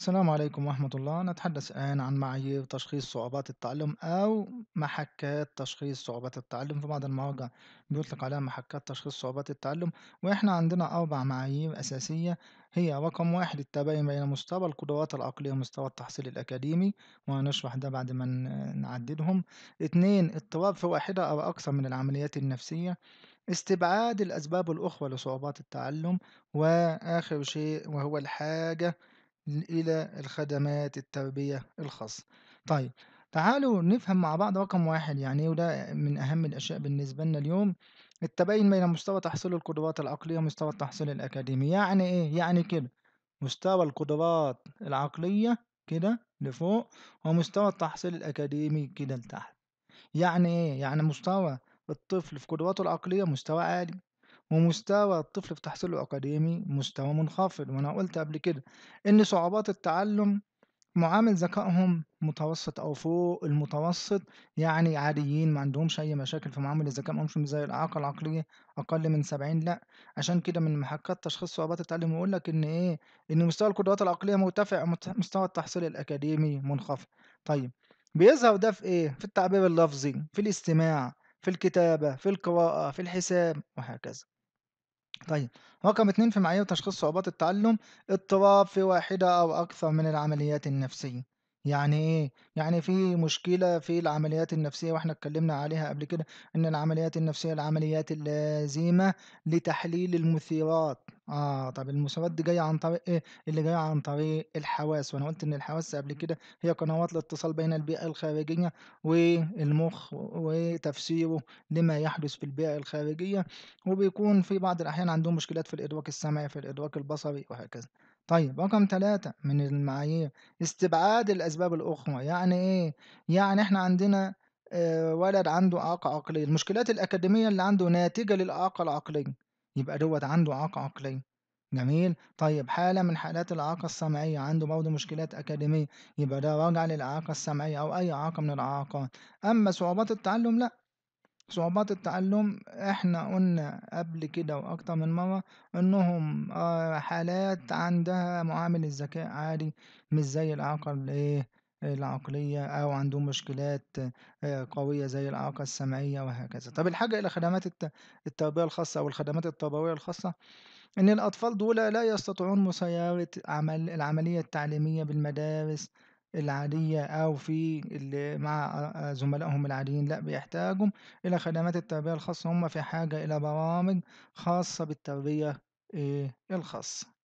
السلام عليكم ورحمة الله نتحدث الآن عن معايير تشخيص صعوبات التعلم أو محكات تشخيص صعوبات التعلم في بعض المواقع بيطلق عليها محكات تشخيص صعوبات التعلم وإحنا عندنا أربع معايير أساسية هي رقم واحد التباين بين مستوى القدرات العقلية ومستوى التحصيل الأكاديمي وهنشرح ده بعد ما نعددهم اتنين اضطراب في واحدة أو أكثر من العمليات النفسية استبعاد الأسباب الأخرى لصعوبات التعلم وآخر شيء وهو الحاجة إلى الخدمات التربية الخاصة طيب تعالوا نفهم مع بعض رقم واحد يعني ايه وده من أهم الأشياء بالنسبة لنا اليوم التباين بين مستوى تحصيل القدرات العقلية ومستوى التحصيل الأكاديمي يعني إيه؟ يعني كده مستوى القدرات العقلية كده لفوق ومستوى التحصيل الأكاديمي كده لتحت يعني إيه؟ يعني مستوى الطفل في قدراته العقلية مستوى عالي ومستوى الطفل في تحصيله الأكاديمي مستوى منخفض وأنا قلت قبل كده إن صعوبات التعلم معامل ذكائهم متوسط أو فوق المتوسط يعني عاديين ما عندهمش أي مشاكل في معامل الذكاء ما مش زي الإعاقة العقلية أقل من سبعين لأ عشان كده من محكات تشخيص صعوبات التعلم يقول لك إن إيه إن مستوى القدرات العقلية مرتفع مستوى التحصيل الأكاديمي منخفض طيب بيظهر ده في إيه؟ في التعبير اللفظي في الاستماع في الكتابة في القراءة في الحساب وهكذا طيب رقم اتنين في معايير تشخيص صعوبات التعلم اضطراب في واحدة أو أكثر من العمليات النفسية يعني ايه يعني في مشكلة في العمليات النفسية واحنا اتكلمنا عليها قبل كده ان العمليات النفسية العمليات اللازمة لتحليل المثيرات آه، طب المساوات دي جاية عن طريق إيه؟ اللي جاية عن طريق الحواس وأنا قُلت إن الحواس قبل إمم. كده هي قنوات الاتصال بين البيئة الخارجية والمُخ وتفسيره لما يحدث في البيئة الخارجية، وبيكون في بعض الأحيان عندهم مشكلات في الإدراك السمعي، في الإدراك البصري وهكذا. طيب رقم ثلاثة من المعايير استبعاد الأسباب الأخرى، يعني إيه؟ يعني إحنا عندنا آه، ولد عنده إعاقة عقلية، المشكلات الأكاديمية اللي عنده ناتجة للإعاقة العقلية. يبقى دوت عنده إعاقة عقلية جميل طيب حالة من حالات الإعاقة السمعية عنده برضه مشكلات أكاديمية يبقى ده راجع للإعاقة السمعية أو أي إعاقة من الإعاقات أما صعوبات التعلم لأ صعوبات التعلم احنا قلنا قبل كده واكتر من مرة انهم آه، حالات عندها معامل الذكاء عادي مش زي الاعاقة الايه العقلية أو عندهم مشكلات قوية زي الإعاقة السمعية وهكذا. طب الحاجة إلى خدمات الت التربية الخاصة أو الخدمات التربوية الخاصة، إن الأطفال دول لا يستطيعون مسايرة عمل العملية التعليمية بالمدارس العادية أو في اللي مع زملائهم العاديين، لأ بيحتاجوا إلى خدمات التربية الخاصة، هم في حاجة إلى برامج خاصة بالتربية الخاصة.